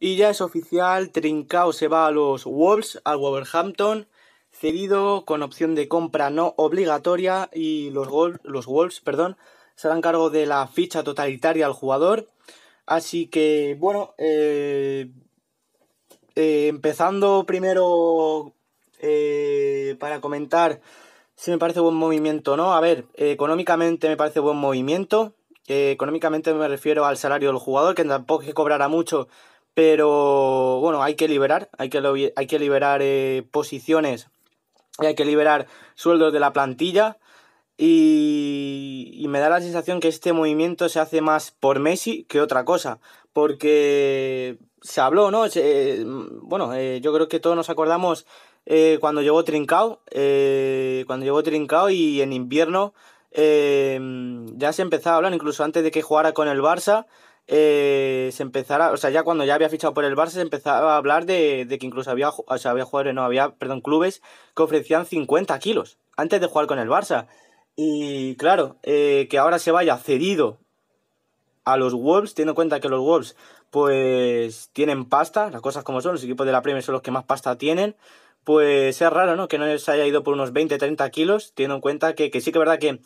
Y ya es oficial, Trincao se va a los Wolves, al Wolverhampton, cedido con opción de compra no obligatoria y los, los Wolves perdón, se harán cargo de la ficha totalitaria al jugador. Así que, bueno, eh, eh, empezando primero eh, para comentar si me parece buen movimiento o no. A ver, económicamente me parece buen movimiento. económicamente me refiero al salario del jugador, que tampoco que cobrará mucho, pero bueno, hay que liberar, hay que, hay que liberar eh, posiciones, hay que liberar sueldos de la plantilla. Y, me da la sensación que este movimiento se hace más por Messi que otra cosa, porque se habló, ¿no? bueno, eh, yo creo que todos nos acordamos eh, cuando llegó Trincao, cuando llegó Trincao y en invierno ya se empezaba a hablar, incluso antes de que jugara con el Barça, eh, se empezara, o sea, ya cuando ya había fichado por el Barça se empezaba a hablar de, que incluso había, había jugadores, no, había, perdón, clubes que ofrecían 50 kilos antes de jugar con el Barça. Y claro, eh, que ahora se vaya cedido a los Wolves, teniendo en cuenta que los Wolves pues tienen pasta, las cosas como son, los equipos de la Premier son los que más pasta tienen, pues es raro, ¿no? Que no se haya ido por unos 20, 30 kilos, teniendo en cuenta que, que sí que es verdad que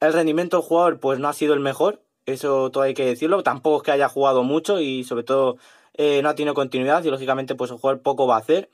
el rendimiento del jugador pues no ha sido el mejor, eso todo hay que decirlo. Tampoco es que haya jugado mucho y sobre todo eh, no ha tenido continuidad y lógicamente pues jugar poco va a hacer.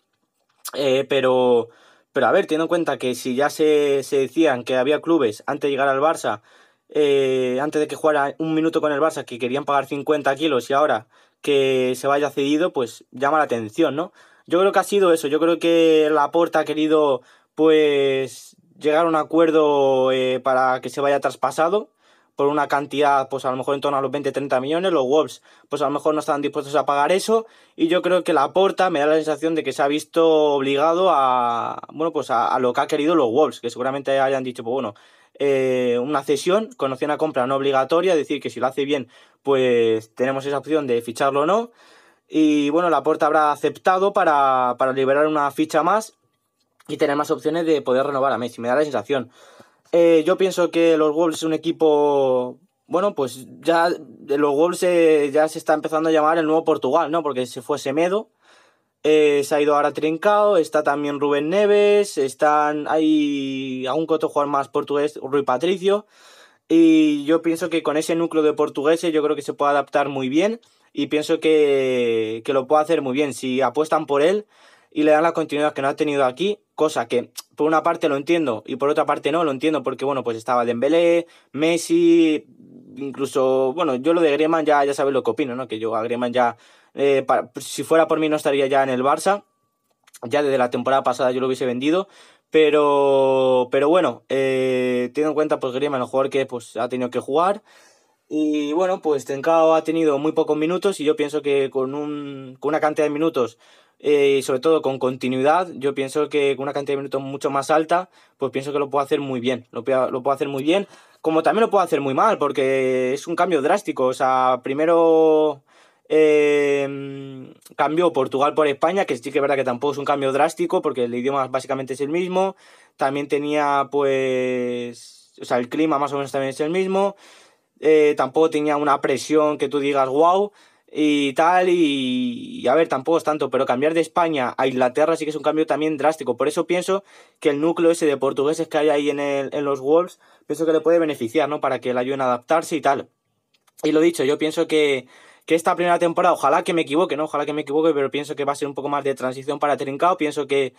Eh, pero, pero a ver, teniendo en cuenta que si ya se, se decían que había clubes antes de llegar al Barça, eh, antes de que jugara un minuto con el Barça, que querían pagar 50 kilos y ahora que se vaya cedido, pues llama la atención, ¿no? Yo creo que ha sido eso. Yo creo que Laporta ha querido pues llegar a un acuerdo para que se vaya traspasado por una cantidad, pues a lo mejor en torno a los 20-30 millones, los Wolves, pues a lo mejor no estaban dispuestos a pagar eso, y yo creo que la porta me da la sensación de que se ha visto obligado a, bueno, pues a, lo que ha querido los Wolves, que seguramente hayan dicho, pues bueno, eh, una cesión con opción compra no obligatoria, es decir, que si lo hace bien, pues tenemos esa opción de ficharlo o no. Y bueno, la porta habrá aceptado para, para liberar una ficha más y tener más opciones de poder renovar a Messi, me da la sensación. Eh, yo pienso que los Wolves es un equipo. Bueno, pues ya los Wolves ya se está empezando a llamar el nuevo Portugal, ¿no? Porque se fue Semedo, eh, se ha ido ahora Trincao, está también Rubén Neves, están hay aún coto jugador más portugués, Rui Patricio. Y yo pienso que con ese núcleo de portugueses yo creo que se puede adaptar muy bien y pienso que, que lo puede hacer muy bien. Si apuestan por él, y le dan la continuidad que no ha tenido aquí, cosa que por una parte lo entiendo y por otra parte no lo entiendo porque, bueno, pues estaba Dembélé, Messi, incluso, bueno, yo lo de Griezmann ya, ya sabéis lo que opino, ¿no? Que yo a Griezmann ya, eh, si fuera por mí no estaría ya en el Barça, ya desde la temporada pasada yo lo hubiese vendido, pero, pero bueno, eh, teniendo en cuenta, pues Griezmann, el jugador que pues, ha tenido que jugar, y bueno, pues Tenkao ha tenido muy pocos minutos y yo pienso que con, un, con una cantidad de minutos eh, sobre todo con continuidad, yo pienso que con una cantidad de minutos mucho más alta, pues pienso que lo puedo hacer muy bien. Lo, puedo hacer muy bien, como también lo puedo hacer muy mal, porque es un cambio drástico. O sea, primero eh, cambió Portugal por España, que sí que es verdad que tampoco es un cambio drástico, porque el idioma básicamente es el mismo. También tenía, pues, o sea, el clima más o menos también es el mismo. Eh, tampoco tenía una presión que tú digas, wow y tal, y, a ver, tampoco es tanto, pero cambiar de España a Inglaterra sí que es un cambio también drástico. Por eso pienso que el núcleo ese de portugueses que hay ahí en, los Wolves, pienso que le puede beneficiar, ¿no? Para que le ayuden a adaptarse y tal. Y lo dicho, yo pienso que, esta primera temporada, ojalá que me equivoque, ¿no? Ojalá que me equivoque, pero pienso que va a ser un poco más de transición para Trincao. Pienso que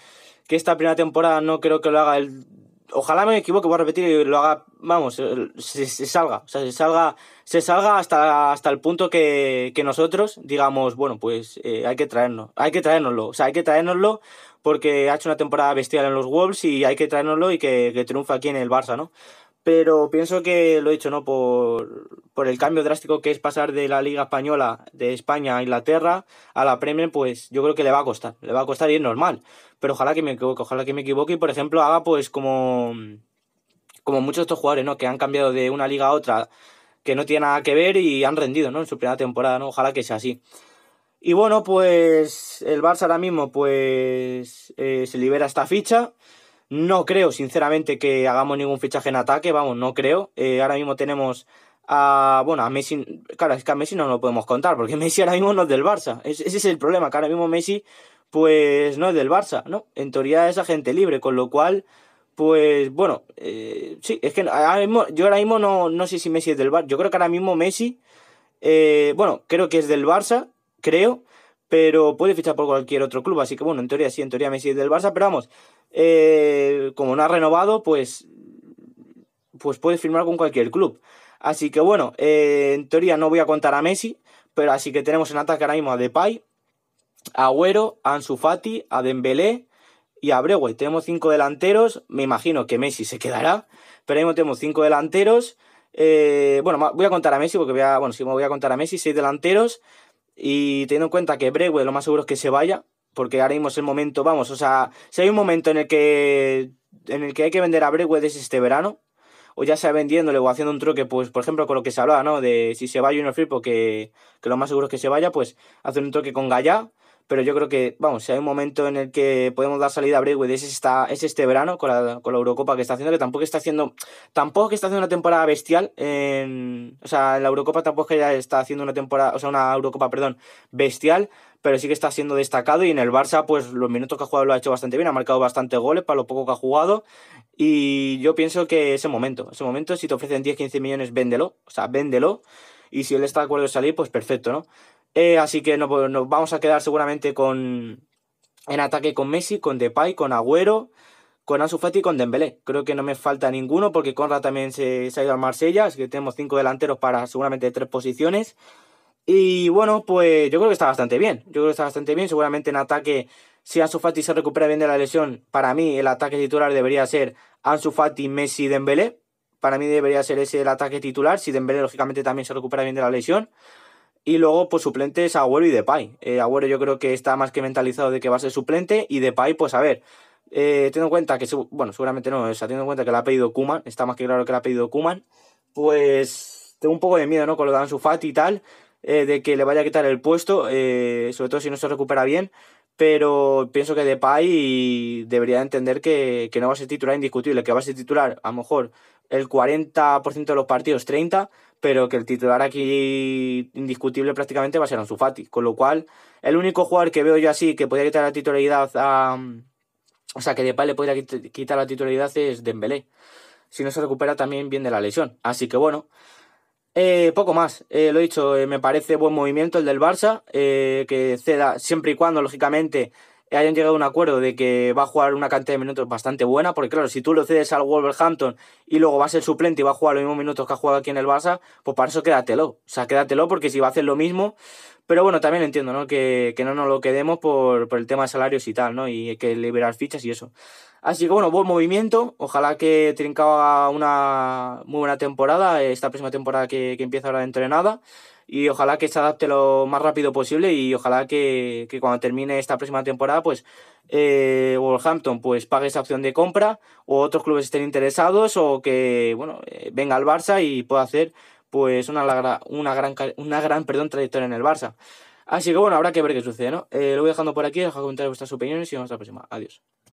esta primera temporada no creo que lo haga el ojalá me equivoque, voy a repetir y lo haga, vamos, se, salga, o sea, se salga, se salga hasta, hasta el punto que, nosotros digamos, bueno, pues eh, hay que traernos, hay que traernoslo o sea, hay que traernoslo porque ha hecho una temporada bestial en los Wolves y hay que traernoslo y que, que triunfa aquí en el Barça, ¿no? pero pienso que lo he dicho, ¿no? Por, el cambio drástico que es pasar de la Liga Española de España a Inglaterra a la Premier, pues yo creo que le va a costar, le va a costar y es normal. Pero ojalá que me equivoque, ojalá que me equivoque y por ejemplo haga pues como, como muchos de estos jugadores, ¿no? Que han cambiado de una liga a otra que no tiene nada que ver y han rendido, ¿no? En su primera temporada, ¿no? Ojalá que sea así. Y bueno, pues el Barça ahora mismo, pues eh, se libera esta ficha. No creo, sinceramente, que hagamos ningún fichaje en ataque, vamos, no creo. Eh, ahora mismo tenemos a. Bueno, a Messi. Claro, es que a Messi no lo podemos contar, porque Messi ahora mismo no es del Barça. ese es el problema, que ahora mismo Messi, pues no es del Barça, ¿no? En teoría es agente libre, con lo cual. Pues bueno, eh, sí, es que ahora mismo, yo ahora mismo no, no sé si Messi es del Barça. Yo creo que ahora mismo Messi, eh, bueno, creo que es del Barça, creo, pero puede fichar por cualquier otro club. Así que bueno, en teoría sí, en teoría Messi es del Barça, pero vamos, eh, como no ha renovado, pues, pues puede firmar con cualquier club. Así que bueno, eh, en teoría no voy a contar a Messi, pero así que tenemos en ataque ahora mismo a Depay, a Agüero, a Ansu Fati, a Dembélé y a Brewe. Tenemos cinco delanteros, me imagino que Messi se quedará, pero ahí mismo tenemos cinco delanteros. Eh, bueno, voy a contar a Messi porque voy a, me voy a contar a Messi, seis delanteros. Y teniendo en cuenta que Brewe lo más seguro es que se vaya, porque ahora mismo es el momento, vamos, o sea, si hay un momento en el que, en el que hay que vender a es este verano, o ya sea vendiéndole o haciendo un truque, pues por ejemplo con lo que se hablaba, ¿no? De si se va Junior Firpo, que, lo más seguro es que se vaya, pues hacer un truque con Gaya pero yo creo que, vamos, si hay un momento en el que podemos dar salida a Brewer, es, esta, es este verano con la, con Eurocopa que está haciendo, que tampoco está haciendo, tampoco que está haciendo una temporada bestial, en, o sea, en la Eurocopa tampoco ya está haciendo una temporada, o sea, una Eurocopa, perdón, bestial, pero sí que está siendo destacado y en el Barça, pues los minutos que ha jugado lo ha hecho bastante bien, ha marcado bastante goles para lo poco que ha jugado y yo pienso que ese momento, ese momento, si te ofrecen 10-15 millones, véndelo, o sea, véndelo y si él está de acuerdo en salir, pues perfecto, ¿no? Eh, así que nos, vamos a quedar seguramente con en ataque con Messi, con Depay, con Agüero, con Ansu Fati y con Dembélé. Creo que no me falta ninguno porque Conrad también se, se ha ido al Marsella, así que tenemos cinco delanteros para seguramente tres posiciones. Y bueno, pues yo creo que está bastante bien. Yo creo que está bastante bien. Seguramente en ataque, si Ansu Fati se recupera bien de la lesión, para mí el ataque titular debería ser Ansu Fati, Messi, Dembélé. Para mí debería ser ese el ataque titular, si Dembélé lógicamente también se recupera bien de la lesión. Y luego, pues suplentes Agüero y Depay. Eh, Agüero yo creo que está más que mentalizado de que va a ser suplente y Depay, pues a ver, eh, teniendo en cuenta que, bueno, seguramente no, o sea, teniendo en cuenta que le ha pedido Kuman, está más que claro que le ha pedido Kuman, pues tengo un poco de miedo, ¿no? Con lo de Ansu Fati y tal, eh, de que le vaya a quitar el puesto, eh, sobre todo si no se recupera bien, pero pienso que Depay debería entender que, que no va a ser titular indiscutible, que va a ser titular a lo mejor el 40% de los partidos 30, pero que el titular aquí indiscutible prácticamente va a ser Ansu Fati, con lo cual el único jugador que veo yo así que podría quitar la titularidad a o sea, que Depay le podría quitar la titularidad es Dembélé. Si no se recupera también bien de la lesión. Así que bueno, eh, poco más, eh, lo he dicho, eh, me parece buen movimiento el del Barça, que ceda siempre y cuando, lógicamente, hayan llegado a un acuerdo de que va a jugar una cantidad de minutos bastante buena, porque claro, si tú lo cedes al Wolverhampton y luego va a ser suplente y va a jugar los mismos minutos que ha jugado aquí en el Barça, pues para eso quédatelo. O sea, quédatelo porque si va a hacer lo mismo. Pero bueno, también entiendo, ¿no? Que, no nos lo quedemos por, por, el tema de salarios y tal, ¿no? Y que liberar fichas y eso. Así que bueno, buen movimiento. Ojalá que trinca una muy buena temporada, esta próxima temporada que, empieza ahora de entrenada, y ojalá que se adapte lo más rápido posible y ojalá que, cuando termine esta próxima temporada, pues eh, Wolverhampton pues pague esa opción de compra o otros clubes estén interesados o que bueno eh, venga al Barça y pueda hacer pues una, una gran, una gran perdón, trayectoria en el Barça. Así que bueno, habrá que ver qué sucede, ¿no? Eh, lo voy dejando por aquí, dejo comentar vuestras opiniones y nos vemos la próxima. Adiós.